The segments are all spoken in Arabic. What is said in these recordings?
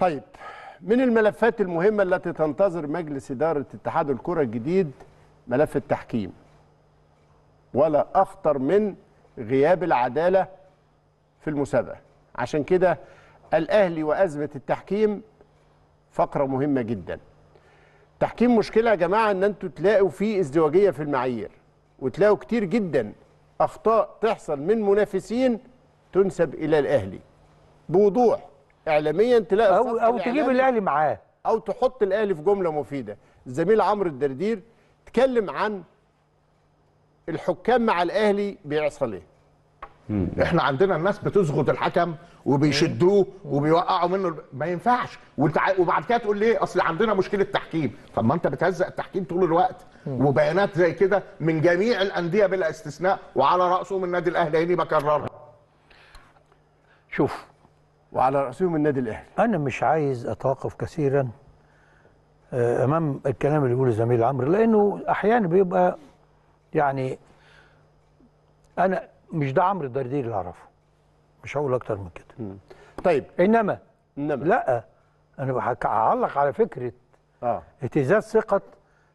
طيب من الملفات المهمة التي تنتظر مجلس إدارة اتحاد الكرة الجديد ملف التحكيم ولا أخطر من غياب العدالة في المسابقة عشان كده الأهلي وأزمة التحكيم فقرة مهمة جدا تحكيم مشكلة يا جماعة أن أنتوا تلاقوا فيه ازدواجية في المعايير وتلاقوا كتير جدا أخطاء تحصل من منافسين تنسب إلى الأهلي بوضوح اعلاميا تلاقي او او تجيب الاهلي معاه او تحط الاهلي في جمله مفيده الزميل عمرو الدردير اتكلم عن الحكام مع الاهلي بيحصل ايه احنا عندنا الناس بتزغط الحكم وبيشدوه وبيوقعوا منه ما ينفعش وبعد كده تقول ليه اصل عندنا مشكله تحكيم طب ما انت بتهزق التحكيم طول الوقت وبيانات زي كده من جميع الانديه بلا استثناء وعلى راسهم النادي الاهلي بكررها شوف وعلى رأسهم النادي الأهلي أنا مش عايز أتوقف كثيرا آه، أمام الكلام اللي بيقوله زميل عمرو لأنه أحيانا بيبقى يعني أنا مش ده عمرو الدردير اللي أعرفه مش هقول أكتر من كده طيب إنما إنما لا أنا هعلق على فكرة آه. اهتزاز ثقة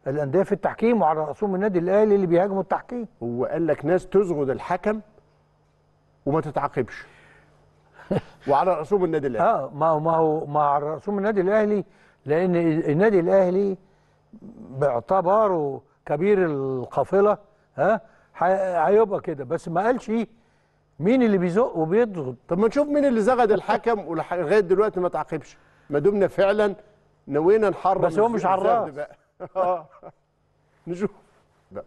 الأندية في التحكيم وعلى رأسهم النادي الأهلي اللي بيهاجموا التحكيم هو قال لك ناس تزغد الحكم وما تتعاقبش وعلى رسوم النادي الاهلي اه ما هو ما هو ما على رسوم النادي الاهلي لان النادي الاهلي باعتباره كبير القافله ها هيبقى كده بس ما قالش ايه مين اللي بيزق وبيضغط طب ما نشوف مين اللي زغد الحكم ولغايه دلوقتي ما تعاقبش ما دمنا فعلا نوينا نحرم بس هو مش عراف بقى آه. نشوف بقى.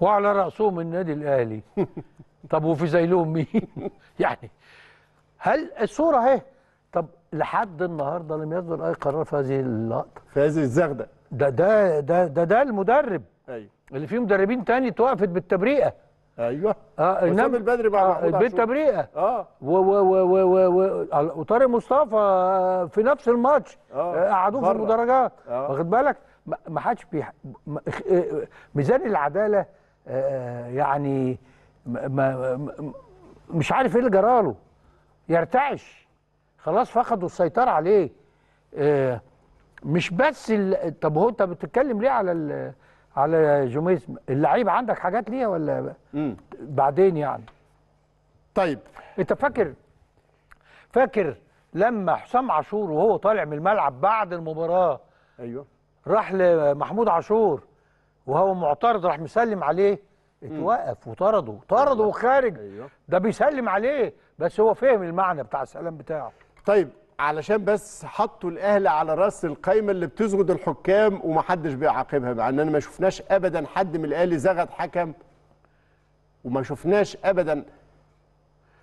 وعلى راسهم النادي الاهلي طب وفي زيلهم مين يعني هل الصوره اهي طب لحد النهارده لم يصدر اي قرار في هذه اللقطه في هذه الزغده ده ده ده ده, ده المدرب ايوه اللي فيه مدربين تاني اتوقفت بالتبريئه ايوه اه انما البدري بعد آه بالتبرئه اه و و و و و وطارق مصطفى آه، في نفس الماتش آه. آه، قعدوه في المدرجات آه واخد بالك ما حدش بيح... ميزان العداله آه يعني ما ما مش عارف ايه اللي جراله يرتعش خلاص فقدوا السيطره عليه آه مش بس طب هو انت بتتكلم ليه على على جوميز اللعيب عندك حاجات ليها ولا مم. بعدين يعني طيب انت فاكر فاكر لما حسام عاشور وهو طالع من الملعب بعد المباراه ايوه راح لمحمود عاشور وهو معترض راح مسلم عليه اتوقف وطردوا طردوا أيوه. وخارج أيوه. ده بيسلم عليه بس هو فهم المعنى بتاع السلام بتاعه طيب علشان بس حطوا الاهلي على راس القايمه اللي بتزغد الحكام ومحدش بيعاقبها مع اننا ما شفناش ابدا حد من الاهلي زغد حكم وما شفناش ابدا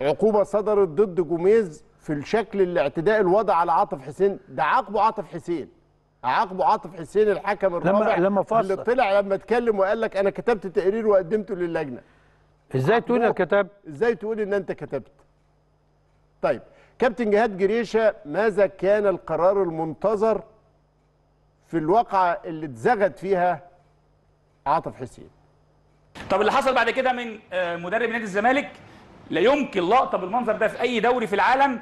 عقوبه صدرت ضد جوميز في الشكل الاعتداء الوضع على عاطف حسين ده عاقبه عاطف حسين عاقبه عاطف حسين الحكم الرابع لما لما فصل اللي طلع لما اتكلم وقال لك انا كتبت تقرير وقدمته للجنه ازاي تقول انا كتبت ازاي تقول ان انت كتبت طيب كابتن جهاد جريشه ماذا كان القرار المنتظر في الواقعه اللي اتزغت فيها عاطف حسين طب اللي حصل بعد كده من آه، مدرب نادي الزمالك لا يمكن لقطه بالمنظر ده في اي دوري في العالم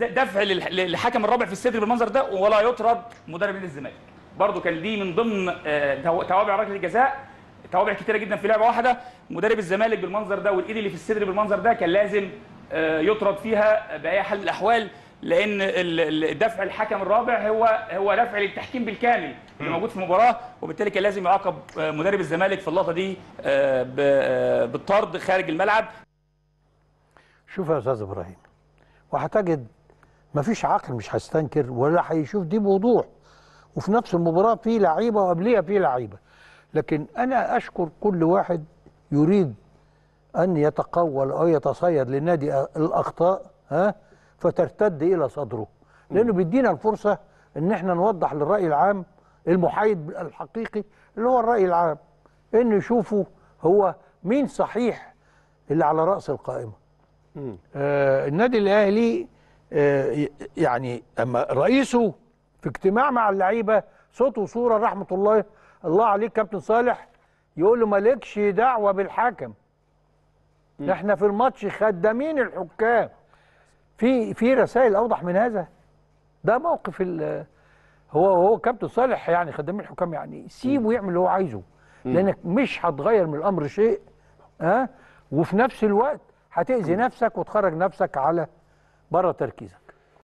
دفع لحكم الرابع في الصدر بالمنظر ده ولا يطرد مدرب نادي الزمالك برضه كان دي من ضمن آه، توابع ركله الجزاء توابع كتيره جدا في لعبه واحده مدرب الزمالك بالمنظر ده والايد اللي في الصدر بالمنظر ده كان لازم آه، يطرد فيها باي حال من الاحوال لان دفع الحكم الرابع هو هو دفع للتحكيم بالكامل اللي موجود في المباراه وبالتالي كان لازم يعاقب آه، مدرب الزمالك في اللقطه دي بالطرد خارج الملعب شوف يا استاذ ابراهيم وهتجد مفيش عقل مش هيستنكر ولا هيشوف دي بوضوح وفي نفس المباراه في لعيبه وقبليها في لعيبه لكن انا اشكر كل واحد يريد ان يتقول او يتصيد لنادي الاخطاء ها فترتد الى صدره لانه بيدينا الفرصه ان احنا نوضح للراي العام المحايد الحقيقي اللي هو الراي العام انه يشوفوا هو مين صحيح اللي على راس القائمه آه النادي الاهلي آه يعني اما رئيسه في اجتماع مع اللعيبه صوت وصوره رحمه الله الله عليك كابتن صالح يقول له مالكش دعوه بالحكم م. احنا في الماتش خدامين الحكام في في رسائل اوضح من هذا ده موقف هو هو كابتن صالح يعني خدامين الحكام يعني سيبه يعمل اللي هو عايزه لانك مش هتغير من الامر شيء ها أه؟ وفي نفس الوقت هتأذي نفسك وتخرج نفسك على بره تركيزك